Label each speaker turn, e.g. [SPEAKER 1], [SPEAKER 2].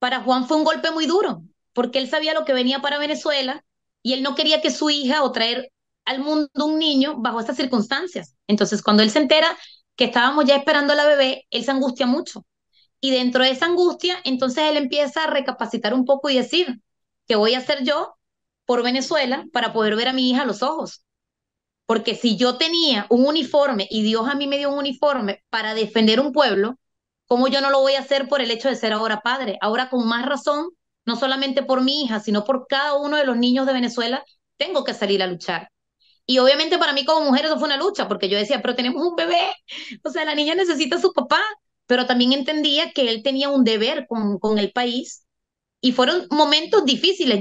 [SPEAKER 1] para Juan fue un golpe muy duro, porque él sabía lo que venía para Venezuela y él no quería que su hija o traer al mundo un niño bajo estas circunstancias. Entonces, cuando él se entera que estábamos ya esperando a la bebé, él se angustia mucho. Y dentro de esa angustia, entonces él empieza a recapacitar un poco y decir, ¿qué voy a hacer yo por Venezuela para poder ver a mi hija a los ojos? Porque si yo tenía un uniforme y Dios a mí me dio un uniforme para defender un pueblo, ¿Cómo yo no lo voy a hacer por el hecho de ser ahora padre? Ahora con más razón, no solamente por mi hija, sino por cada uno de los niños de Venezuela, tengo que salir a luchar. Y obviamente para mí como mujer eso fue una lucha, porque yo decía, pero tenemos un bebé, o sea, la niña necesita a su papá, pero también entendía que él tenía un deber con, con el país y fueron momentos difíciles.